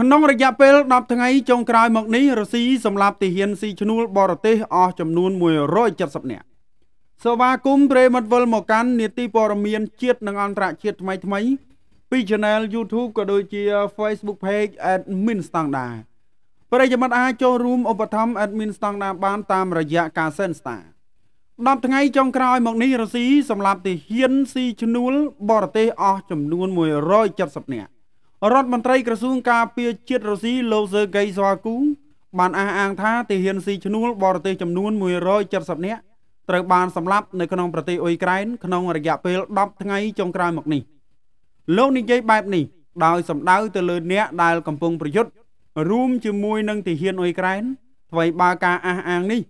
ក្នុងរយៈពេល10ថ្ងៃចុងក្រោយមកនេះរុស្ស៊ីសម្លាប់ទាហានស៊ីឈ្នួលបរទេសអស់ចំនួន170នាក់សូវ៉ាគុំព្រេមិតវិលមកកាន់នីតិព័រមានជាតិនិងអន្តរជាតិថ្មីថ្មីពី Channel YouTube ក៏ដូចជា Facebook Page Admin Standard ប្រិយមិត្តអាចចូលរួមឧបត្ថម្ភ Admin Standard បានតាមរយៈការ Send Star 10ថ្ងៃចុងក្រោយមកនេះរុស្ស៊ីសម្លាប់ទាហានស៊ីឈ្នួលបរទេសអស់ចំនួន170នាក់រដ្ឋមន្ត្រីក្រសួងការពារជាតិរុស្ស៊ីលោកសឺហ្គីស្វាគូ បានអះអាងថាទាហានស៊ីឈ្នួលបរទេសចំនួន170នាក់ត្រូវបានសម្លាប់នៅក្នុងប្រទេសអ៊ុយក្រែនក្នុងរយៈពេល10ថ្ងៃចុងក្រោយមកនេះលោកនិយាយបែបនេះដោយសម្ដៅទៅលើអ្នកដែលកំពុងប្រយុទ្ធរួមជាមួយនឹងទាហានអ៊ុយក្រែនអ្វីបើការអះអាងនេះ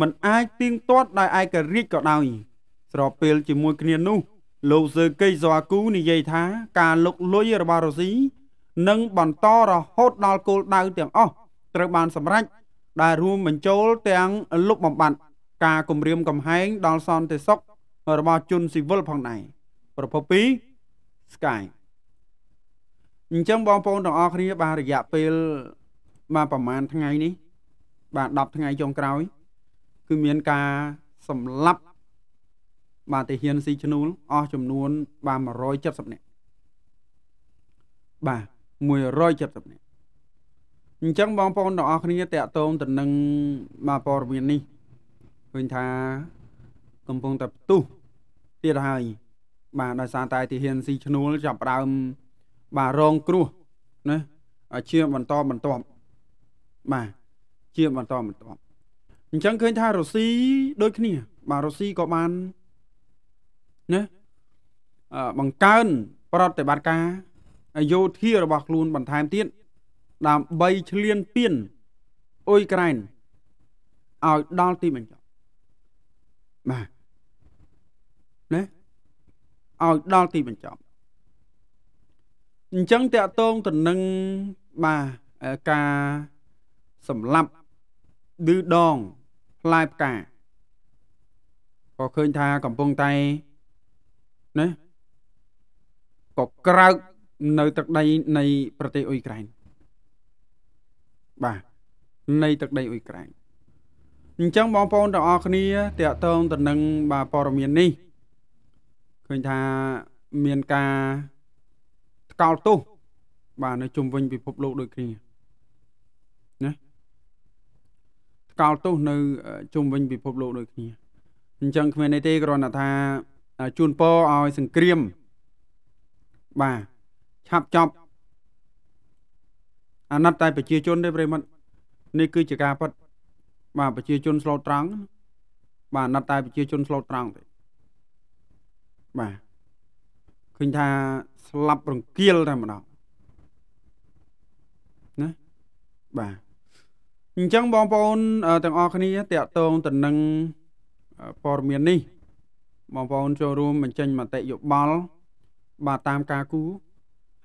มันអាចទៀងទាត់ដោយឯករាជ្យក៏ដោយ ស្របពេលជាមួយគ្នានោះ លោកសឺហ្គីស្វាគូនិយាយថា ការលុកលុយរបស់រុស្ស៊ីនិងបន្តរហូតដល់គោលដៅទាំងអស់ត្រូវបានសម្រេចដែលរួមបញ្ចូលទាំងលុបបំបាត់ការគំរាម កំហែងដល់សន្តិសុខរបស់ជនស៊ីវិលផងដែរប្រភព2 Sky អញ្ចឹងបងប្អូនទាំងអស់គ្នាបាទរយៈពេល បាទប្រហែលថ្ងៃនេះ បាទ10ថ្ងៃចុងក្រោយ គឺមានការសម្លាប់បាទទាហានស៊ីឈ្នួលអស់ចំនួនបាទ170នាក់បាទ170នាក់អញ្ចឹងបងប្អូនទាំងអស់គ្នាតាក់ទងទៅនឹងមកព័ត៌មាននេះឃើញថាកំពុងតែផ្ទុះទៀតហើយបាទដោយសារតែទីហ៊ានស៊ីឈ្នួលចាប់ដើមបាទរងគ្រោះណាជាបន្តបន្ទាប់បាទជាបន្តបន្ទាប់អញ្ចឹងឃើញថារុស្ស៊ីដូចគ្នា បាទរុស្ស៊ីក៏បានណាបង្កើនប្រតិបត្តិការយោធារបស់ខ្លួនបន្ថែមទៀតដើម្បីឈ្លានពានអ៊ុយក្រែនឲ្យដល់ទីបញ្ចប់បាទណាឲ្យដល់ទីបញ្ចប់អញ្ចឹងតកតងទៅនឹងបាទការសម្លាប់ឌឺដងផ្លែផ្កាក៏ឃើញថាកំពុងតែណាក៏ក្រោកនៅទឹកដីនៃប្រទេសអ៊ុយក្រែនបាទនៃទឹកដីអ៊ុយក្រែនអញ្ចឹងបងប្អូនទាំងអស់គ្នាតកតងទៅនឹងបាទព័ត៌មាននេះឃើញថាមានការថ្កោលទោសបាទនៅជុំវិញពិភពលោកដូចគ្នាណាថ្កោលទោសនៅជុំវិញ ពិភពលោកដូចគ្នាអញ្ចឹងគ្មានអីទេគ្រាន់តែថាជូនពរឲ្យសង្គ្រាមបាទឆាប់ចប់អាណិតតែប្រជាជនទេប្រិមិត្តនេះគឺជាការពិតបាទប្រជាជនស្លូតត្រង់បាទអាណិតតែប្រជាជនស្លូតត្រង់ទេបាទឃើញថាស្លាប់រង្គាលតែម្ដងណាបាទអញ្ចឹងបងប្អូន ទាំងអស់គ្នាតកតងទៅនឹងព័ត៌មាននេះបងប្អូនចូលរួមបញ្ចេញមតិយោបល់ បាទតាមការគូ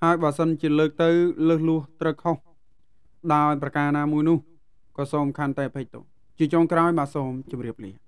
ហើយបើសិនជាលើកទៅលើសលួសត្រូវខុសដោយប្រការណាមួយនោះក៏សូមខន្តីអភ័យទោសជាចុងក្រោយបាទសូមជម្រាបលា